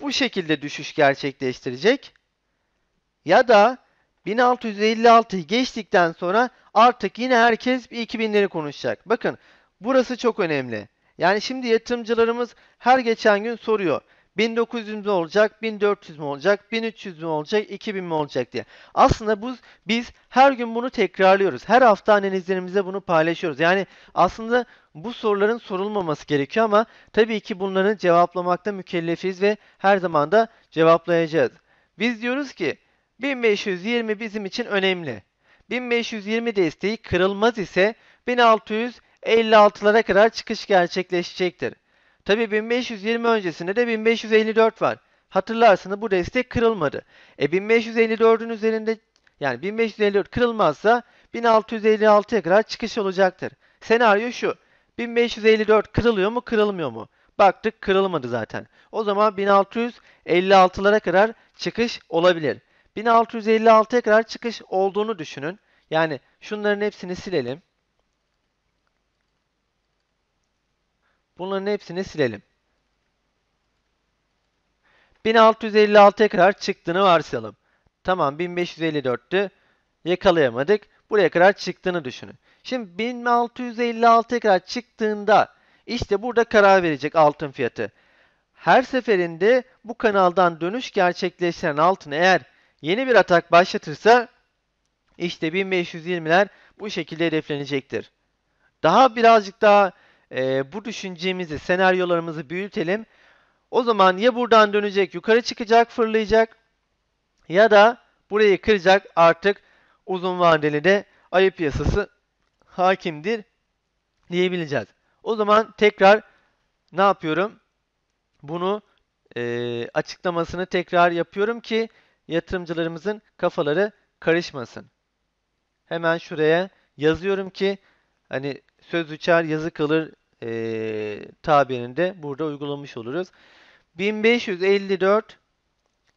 bu şekilde düşüş gerçekleştirecek ya da 1656'yı geçtikten sonra artık yine herkes 2000'leri konuşacak. Bakın burası çok önemli. Yani şimdi yatırımcılarımız her geçen gün soruyor. 1900 mi olacak, 1400 mi olacak, 1300 mi olacak, 2000 mi olacak diye. Aslında bu biz her gün bunu tekrarlıyoruz. Her hafta analizlerimize bunu paylaşıyoruz. Yani aslında bu soruların sorulmaması gerekiyor ama tabii ki bunların cevaplamakta mükellefiz ve her zaman da cevaplayacağız. Biz diyoruz ki 1520 bizim için önemli. 1520 desteği kırılmaz ise 1656'lara kadar çıkış gerçekleşecektir. Tabi 1520 öncesinde de 1554 var. Hatırlarsınız bu destek kırılmadı. E 1554'ün üzerinde yani 1554 kırılmazsa 1656'ya kadar çıkış olacaktır. Senaryo şu. 1554 kırılıyor mu kırılmıyor mu? Baktık kırılmadı zaten. O zaman 1656'lara kadar çıkış olabilir. 1656'ya kadar çıkış olduğunu düşünün. Yani şunların hepsini silelim. Bunların hepsini silelim. 1656'ya kadar çıktığını varsayalım. Tamam 1554'tü. Yakalayamadık. Buraya kadar çıktığını düşünün. Şimdi 1656'ya kadar çıktığında işte burada karar verecek altın fiyatı. Her seferinde bu kanaldan dönüş gerçekleştiren altın eğer yeni bir atak başlatırsa işte 1520'ler bu şekilde hedeflenecektir. Daha birazcık daha e, bu düşüncemizi, senaryolarımızı büyütelim. O zaman ya buradan dönecek, yukarı çıkacak, fırlayacak ya da burayı kıracak artık uzun vadeli de ayı piyasası hakimdir diyebileceğiz. O zaman tekrar ne yapıyorum? Bunu e, açıklamasını tekrar yapıyorum ki yatırımcılarımızın kafaları karışmasın. Hemen şuraya yazıyorum ki hani söz uçar yazı kalır e, tabirini de burada uygulamış oluruz. 1554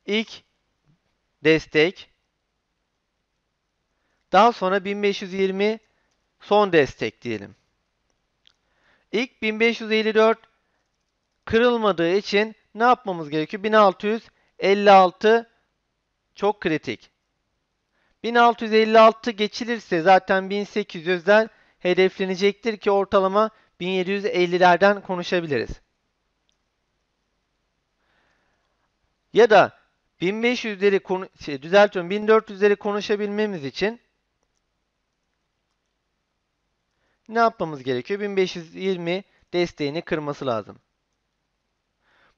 ilk destek. Daha sonra 1520 son destek diyelim. İlk 1554 kırılmadığı için ne yapmamız gerekiyor? 1656 çok kritik. 1656 geçilirse zaten 1800'den hedeflenecektir ki ortalama 1750'lerden konuşabiliriz. Ya da 1500'leri konu şey, düzeltiyorum 1400'leri konuşabilmemiz için ne yapmamız gerekiyor? 1520 desteğini kırması lazım.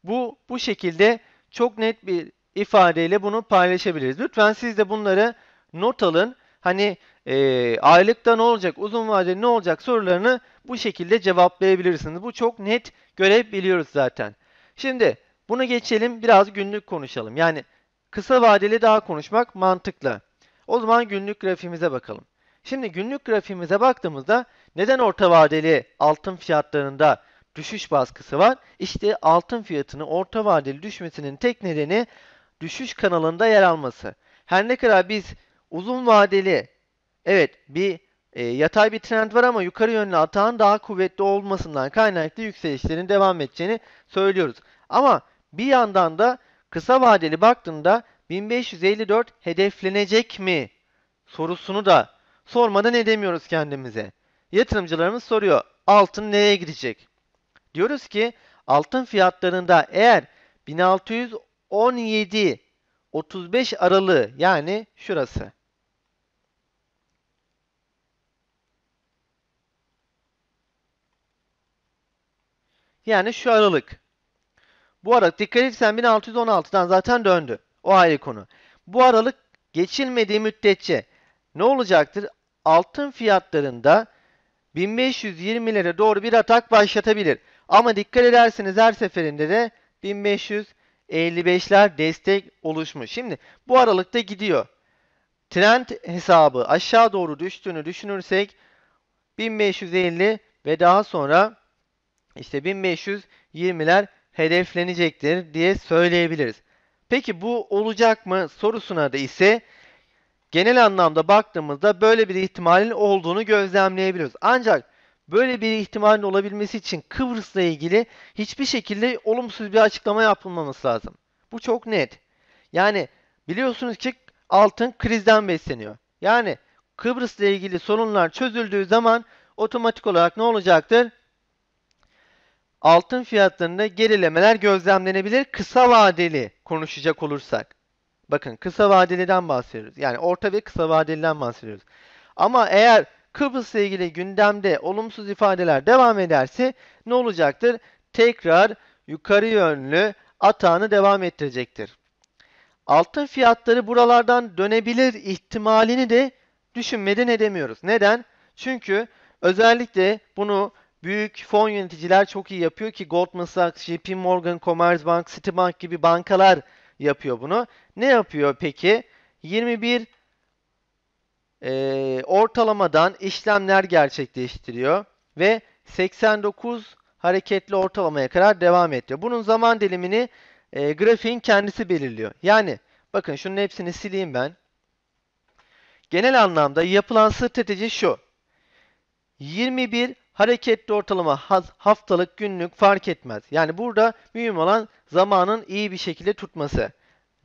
Bu bu şekilde çok net bir ifadeyle bunu paylaşabiliriz. Lütfen siz de bunları not alın. Hani e, aylıkta ne olacak, uzun vadede ne olacak sorularını bu şekilde cevaplayabilirsiniz. Bu çok net görebiliyoruz zaten. Şimdi bunu geçelim biraz günlük konuşalım. Yani kısa vadeli daha konuşmak mantıklı. O zaman günlük grafiğimize bakalım. Şimdi günlük grafiğimize baktığımızda neden orta vadeli altın fiyatlarında düşüş baskısı var? İşte altın fiyatının orta vadeli düşmesinin tek nedeni düşüş kanalında yer alması. Her ne kadar biz uzun vadeli Evet bir e, yatay bir trend var ama yukarı yönlü atağın daha kuvvetli olmasından kaynaklı yükselişlerin devam edeceğini söylüyoruz. Ama bir yandan da kısa vadeli baktığında 1554 hedeflenecek mi sorusunu da sormadan edemiyoruz kendimize. Yatırımcılarımız soruyor altın nereye gidecek? Diyoruz ki altın fiyatlarında eğer 1617 35 aralığı yani şurası Yani şu aralık. Bu aralık dikkat etsen 1616'dan zaten döndü. O ayrı konu. Bu aralık geçilmediği müddetçe ne olacaktır? Altın fiyatlarında 1520'lere doğru bir atak başlatabilir. Ama dikkat ederseniz her seferinde de 1555'ler destek oluşmuş. Şimdi bu aralıkta gidiyor. Trend hesabı aşağı doğru düştüğünü düşünürsek 1550 ve daha sonra işte 1520'ler hedeflenecektir diye söyleyebiliriz. Peki bu olacak mı sorusuna da ise genel anlamda baktığımızda böyle bir ihtimalin olduğunu gözlemleyebiliriz. Ancak böyle bir ihtimalin olabilmesi için Kıbrıs'la ilgili hiçbir şekilde olumsuz bir açıklama yapılmaması lazım. Bu çok net. Yani biliyorsunuz ki altın krizden besleniyor. Yani Kıbrıs'la ilgili sorunlar çözüldüğü zaman otomatik olarak ne olacaktır? altın fiyatlarında gerilemeler gözlemlenebilir kısa vadeli konuşacak olursak. Bakın kısa vadeliden bahsediyoruz. Yani orta ve kısa vadeliden bahsediyoruz. Ama eğer Kıbrıs'la ilgili gündemde olumsuz ifadeler devam ederse ne olacaktır? Tekrar yukarı yönlü atağını devam ettirecektir. Altın fiyatları buralardan dönebilir ihtimalini de düşünmeden edemiyoruz. Neden? Çünkü özellikle bunu büyük fon yöneticiler çok iyi yapıyor ki Goldman Sachs, JP Morgan, Commerzbank, Citibank gibi bankalar yapıyor bunu. Ne yapıyor peki? 21 e, ortalamadan işlemler gerçekleştiriyor ve 89 hareketli ortalamaya kadar devam ediyor. Bunun zaman dilimini e, grafiğin kendisi belirliyor. Yani bakın şunun hepsini sileyim ben. Genel anlamda yapılan strateji şu. 21 hareketli ortalama haftalık, günlük fark etmez. Yani burada mühim olan zamanın iyi bir şekilde tutması.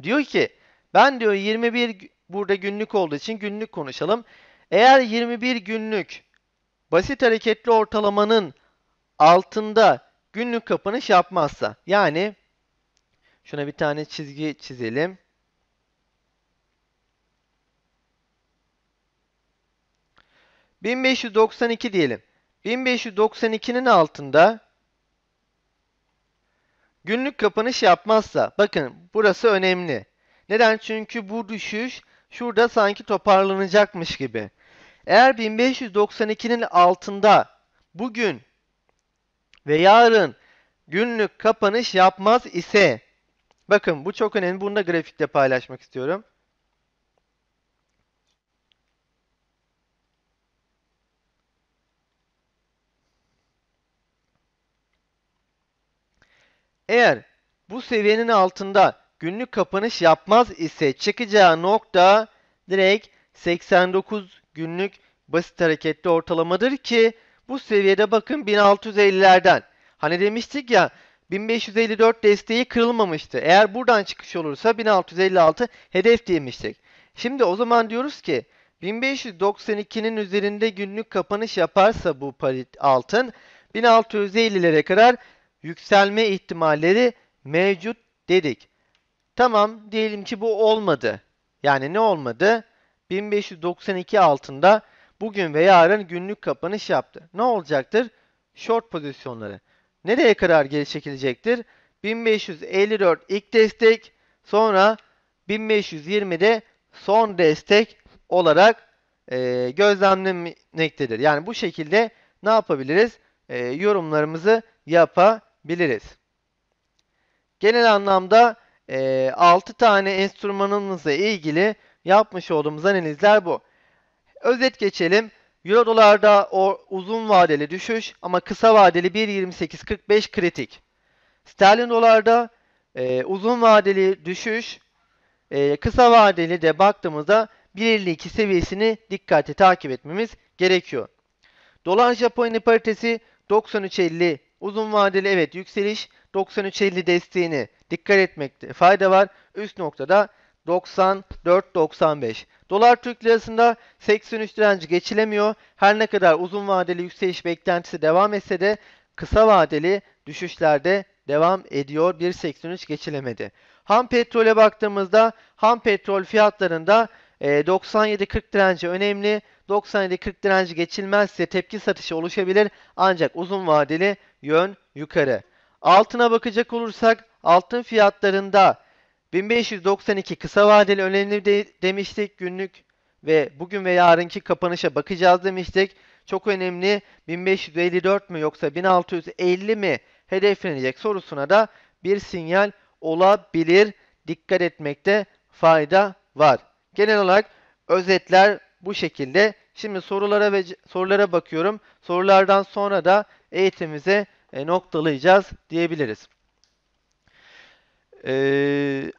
Diyor ki ben diyor 21 burada günlük olduğu için günlük konuşalım. Eğer 21 günlük basit hareketli ortalamanın altında günlük kapanış yapmazsa yani şuna bir tane çizgi çizelim. ...1592 diyelim. 1592'nin altında günlük kapanış yapmazsa bakın burası önemli. Neden? Çünkü bu düşüş şurada sanki toparlanacakmış gibi. Eğer 1592'nin altında bugün ve yarın günlük kapanış yapmaz ise bakın bu çok önemli. Bunu da grafikte paylaşmak istiyorum. Eğer bu seviyenin altında günlük kapanış yapmaz ise çıkacağı nokta direkt 89 günlük basit hareketli ortalamadır ki bu seviyede bakın 1650'lerden. Hani demiştik ya 1554 desteği kırılmamıştı. Eğer buradan çıkış olursa 1656 hedef demiştik. Şimdi o zaman diyoruz ki 1592'nin üzerinde günlük kapanış yaparsa bu altın 1650'lere kadar yükselme ihtimalleri mevcut dedik. Tamam diyelim ki bu olmadı. Yani ne olmadı? 1592 altında bugün ve yarın günlük kapanış yaptı. Ne olacaktır? Short pozisyonları. Nereye kadar geri çekilecektir? 1554 ilk destek sonra 1520'de son destek olarak e, gözlemlemektedir. Yani bu şekilde ne yapabiliriz? E, yorumlarımızı yapabiliriz biliriz. Genel anlamda e, 6 tane enstrümanımızla ilgili yapmış olduğumuz analizler bu. Özet geçelim. Euro dolarda o uzun vadeli düşüş ama kısa vadeli 1.28.45 kritik. Sterlin dolarda e, uzun vadeli düşüş, e, kısa vadeli de baktığımızda 1.52 seviyesini dikkatli takip etmemiz gerekiyor. Dolar Japon paritesi 93.50 Uzun vadeli evet yükseliş 93.50 desteğini dikkat etmekte fayda var. Üst noktada 94.95. Dolar Türk Lirası'nda 83 direnci geçilemiyor. Her ne kadar uzun vadeli yükseliş beklentisi devam etse de kısa vadeli düşüşlerde devam ediyor. 1.83 geçilemedi. Ham petrole baktığımızda ham petrol fiyatlarında 97.40 direnci önemli. 97 40 direnci geçilmezse tepki satışı oluşabilir ancak uzun vadeli yön yukarı. Altına bakacak olursak altın fiyatlarında 1592 kısa vadeli önemli de demiştik günlük ve bugün ve yarınki kapanışa bakacağız demiştik. Çok önemli 1554 mü yoksa 1650 mi hedeflenecek sorusuna da bir sinyal olabilir. Dikkat etmekte fayda var. Genel olarak özetler bu şekilde Şimdi sorulara ve sorulara bakıyorum. Sorulardan sonra da eğitimimize e, noktalayacağız diyebiliriz. Ee,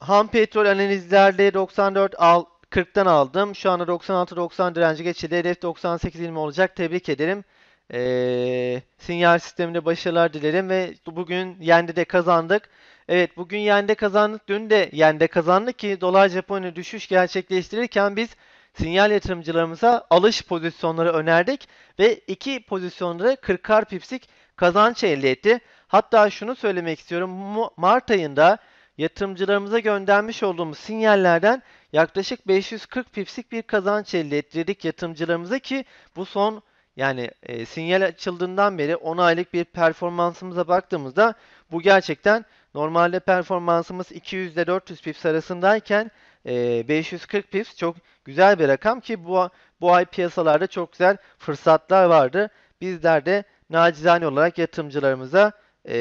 ham petrol analizlerde 94 al, 40'tan aldım. Şu anda 96-90 direnci geçildi. Hedef 98-20 olacak. Tebrik ederim. E, sinyal sisteminde başarılar dilerim ve bugün yende de kazandık. Evet bugün yende kazandık. Dün de yende kazandık ki dolar Japonya düşüş gerçekleştirirken biz sinyal yatırımcılarımıza alış pozisyonları önerdik ve iki pozisyonda 40'ar pipsik kazanç elde etti. Hatta şunu söylemek istiyorum. Mart ayında yatırımcılarımıza göndermiş olduğumuz sinyallerden yaklaşık 540 pipsik bir kazanç elde ettirdik yatırımcılarımıza ki bu son yani e, sinyal açıldığından beri 10 aylık bir performansımıza baktığımızda bu gerçekten normalde performansımız 200 ile 400 pips arasındayken e, 540 pips çok güzel bir rakam ki bu bu ay piyasalarda çok güzel fırsatlar vardı. Bizler de nacizane olarak yatırımcılarımıza e,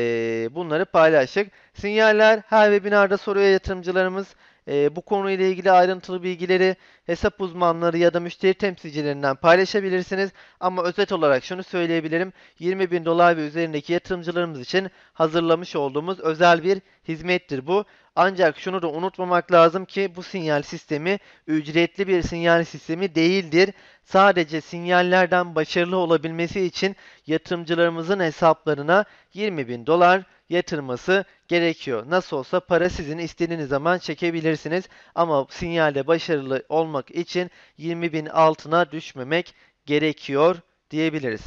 bunları paylaştık. Sinyaller her webinarda soruyor yatırımcılarımız e, bu konuyla ilgili ayrıntılı bilgileri hesap uzmanları ya da müşteri temsilcilerinden paylaşabilirsiniz. Ama özet olarak şunu söyleyebilirim. 20 bin dolar ve üzerindeki yatırımcılarımız için hazırlamış olduğumuz özel bir hizmettir bu. Ancak şunu da unutmamak lazım ki bu sinyal sistemi ücretli bir sinyal sistemi değildir. Sadece sinyallerden başarılı olabilmesi için yatırımcılarımızın hesaplarına 20 bin dolar yatırması gerekiyor. Nasıl olsa para sizin istediğiniz zaman çekebilirsiniz ama sinyalde başarılı olmak için 20 bin altına düşmemek gerekiyor diyebiliriz.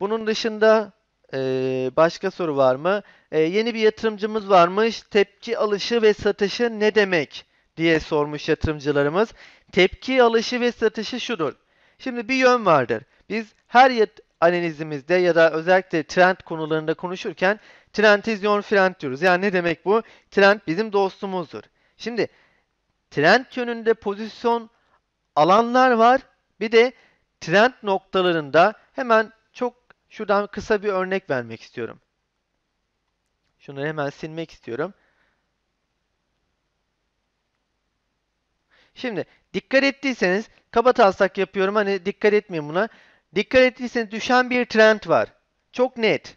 Bunun dışında e, başka soru var mı? E, yeni bir yatırımcımız varmış. Tepki alışı ve satışı ne demek diye sormuş yatırımcılarımız. Tepki alışı ve satışı şudur. Şimdi bir yön vardır. Biz her analizimizde ya da özellikle trend konularında konuşurken trend is your friend diyoruz. Yani ne demek bu? Trend bizim dostumuzdur. Şimdi trend yönünde pozisyon alanlar var. Bir de trend noktalarında hemen çok şuradan kısa bir örnek vermek istiyorum. Şunları hemen silmek istiyorum. Şimdi dikkat ettiyseniz kaba taslak yapıyorum hani dikkat etmeyin buna. Dikkat ettiyseniz düşen bir trend var. Çok net.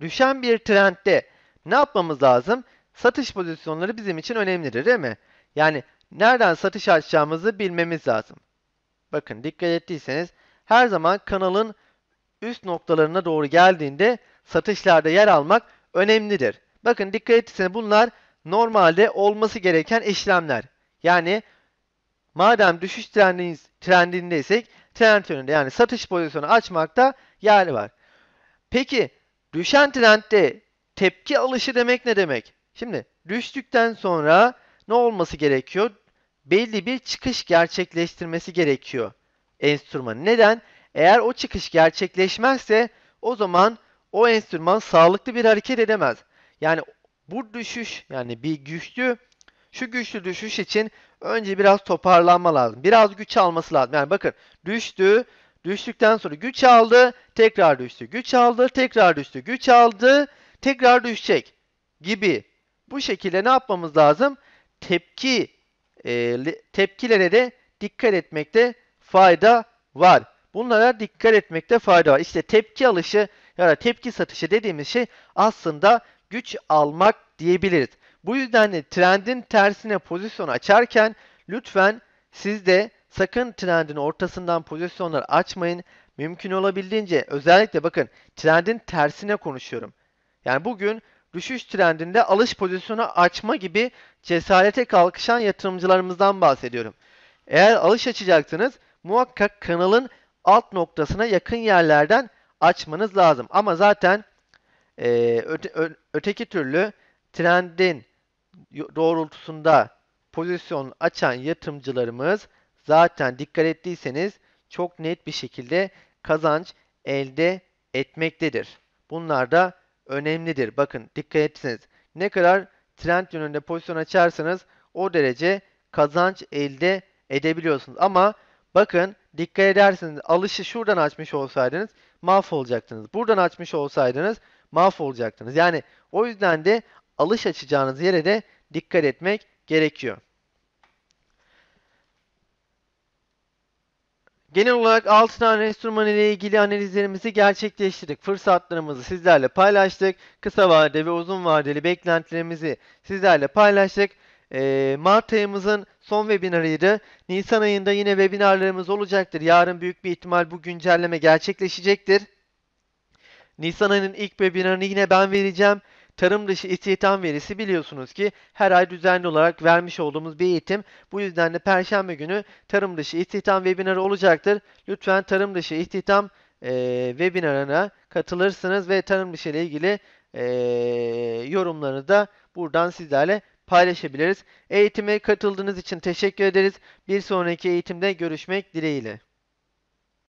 Düşen bir trendde ne yapmamız lazım? Satış pozisyonları bizim için önemlidir değil mi? Yani nereden satış açacağımızı bilmemiz lazım. Bakın dikkat ettiyseniz her zaman kanalın üst noktalarına doğru geldiğinde satışlarda yer almak önemlidir. Bakın dikkat ettiyseniz bunlar normalde olması gereken işlemler. Yani madem düşüş trendindeysek trend yönünde yani satış pozisyonu açmakta yer var. Peki düşen trendde tepki alışı demek ne demek? Şimdi düştükten sonra ne olması gerekiyor? Belli bir çıkış gerçekleştirmesi gerekiyor enstrümanı. Neden? Eğer o çıkış gerçekleşmezse o zaman o enstrüman sağlıklı bir hareket edemez. Yani bu düşüş yani bir güçlü şu güçlü düşüş için Önce biraz toparlanma lazım. Biraz güç alması lazım. Yani bakın düştü. Düştükten sonra güç aldı. Tekrar düştü. Güç aldı. Tekrar düştü. Güç aldı. Tekrar düşecek gibi. Bu şekilde ne yapmamız lazım? Tepki e, tepkilere de dikkat etmekte fayda var. Bunlara dikkat etmekte fayda var. İşte tepki alışı ya da tepki satışı dediğimiz şey aslında güç almak diyebiliriz. Bu yüzden hani trendin tersine pozisyon açarken lütfen siz de sakın trendin ortasından pozisyonlar açmayın. Mümkün olabildiğince özellikle bakın trendin tersine konuşuyorum. Yani bugün düşüş trendinde alış pozisyonu açma gibi cesarete kalkışan yatırımcılarımızdan bahsediyorum. Eğer alış açacaksınız muhakkak kanalın alt noktasına yakın yerlerden açmanız lazım. Ama zaten e, öte, ö, öteki türlü trendin doğrultusunda pozisyon açan yatırımcılarımız zaten dikkat ettiyseniz çok net bir şekilde kazanç elde etmektedir. Bunlar da önemlidir. Bakın dikkat etseniz ne kadar trend yönünde pozisyon açarsanız o derece kazanç elde edebiliyorsunuz. Ama bakın dikkat ederseniz alışı şuradan açmış olsaydınız mahvolacaktınız. Buradan açmış olsaydınız mahvolacaktınız. Yani o yüzden de alış açacağınız yere de dikkat etmek gerekiyor. Genel olarak 6 tane enstrüman ile ilgili analizlerimizi gerçekleştirdik. Fırsatlarımızı sizlerle paylaştık. Kısa vadeli ve uzun vadeli beklentilerimizi sizlerle paylaştık. Ee, Mart ayımızın son webinarıydı. Nisan ayında yine webinarlarımız olacaktır. Yarın büyük bir ihtimal bu güncelleme gerçekleşecektir. Nisan ayının ilk webinarını yine ben vereceğim. Tarım dışı istihdam verisi biliyorsunuz ki her ay düzenli olarak vermiş olduğumuz bir eğitim. Bu yüzden de perşembe günü tarım dışı istihdam webinarı olacaktır. Lütfen tarım dışı istihdam e, webinarına katılırsınız ve tarım dışı ile ilgili e, yorumlarını da buradan sizlerle paylaşabiliriz. Eğitime katıldığınız için teşekkür ederiz. Bir sonraki eğitimde görüşmek dileğiyle.